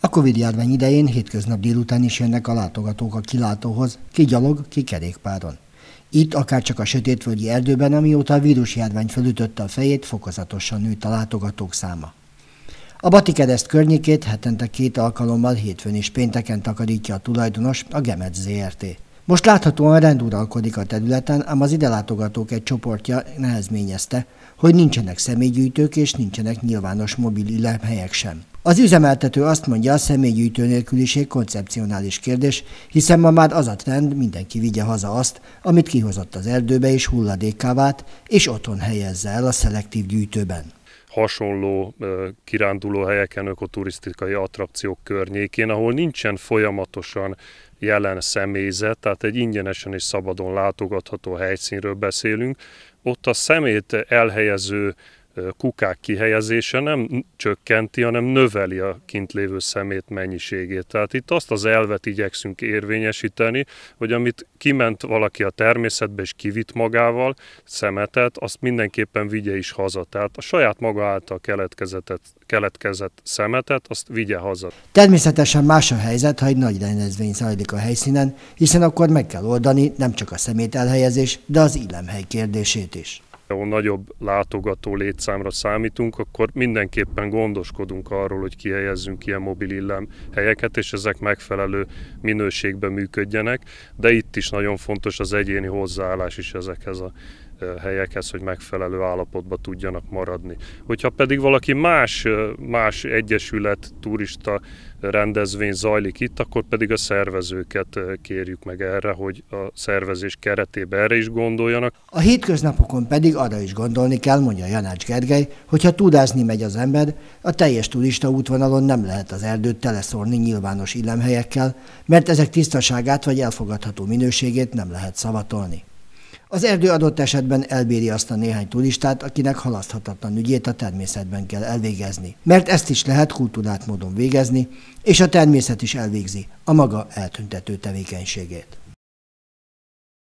A Covid-járvány idején hétköznap délután is jönnek a látogatók a kilátóhoz, ki gyalog, ki kerékpáron. Itt, akár csak a sötétvölgyi erdőben, amióta a vírusjárvány felütötte a fejét, fokozatosan nőtt a látogatók száma. A Batikereszt környékét hetente két alkalommal hétfőn és pénteken takarítja a tulajdonos, a Gemet ZRT. Most láthatóan rend uralkodik a területen, ám az ide látogatók egy csoportja nehezményezte, hogy nincsenek személygyűjtők és nincsenek nyilvános mobil helyek sem. Az üzemeltető azt mondja, a személygyűjtő nélküliség koncepcionális kérdés, hiszen ma már az a trend, mindenki vigye haza azt, amit kihozott az erdőbe és hulladékká vált, és otthon helyezze el a szelektív gyűjtőben hasonló kiránduló helyeken, ökoturisztikai attrakciók környékén, ahol nincsen folyamatosan jelen személyzet, tehát egy ingyenesen és szabadon látogatható helyszínről beszélünk, ott a szemét elhelyező kukák kihelyezése nem csökkenti, hanem növeli a kint lévő szemét mennyiségét. Tehát itt azt az elvet igyekszünk érvényesíteni, hogy amit kiment valaki a természetbe és kivitt magával szemetet, azt mindenképpen vigye is haza. Tehát a saját maga által keletkezett, keletkezett szemetet, azt vigye haza. Természetesen más a helyzet, ha egy nagy rendezvény zajlik a helyszínen, hiszen akkor meg kell oldani nem csak a szemét elhelyezés, de az illemhely kérdését is. Ha nagyobb látogató létszámra számítunk, akkor mindenképpen gondoskodunk arról, hogy kihelyezzünk ilyen mobil illem helyeket, és ezek megfelelő minőségben működjenek, de itt is nagyon fontos az egyéni hozzáállás is ezekhez a helyekhez, hogy megfelelő állapotban tudjanak maradni. Hogyha pedig valaki más, más egyesület, turista rendezvény zajlik itt, akkor pedig a szervezőket kérjük meg erre, hogy a szervezés keretében erre is gondoljanak. A hétköznapokon pedig arra is gondolni kell, mondja Janács Gergely, hogyha tudázni megy az ember, a teljes turista útvonalon nem lehet az erdőt teleszórni nyilvános illemhelyekkel, mert ezek tisztaságát vagy elfogadható minőségét nem lehet szavatolni. Az erdő adott esetben elbéri azt a néhány turistát, akinek halaszthatatlan ügyét a természetben kell elvégezni, mert ezt is lehet kultúrát módon végezni, és a természet is elvégzi a maga eltüntető tevékenységét.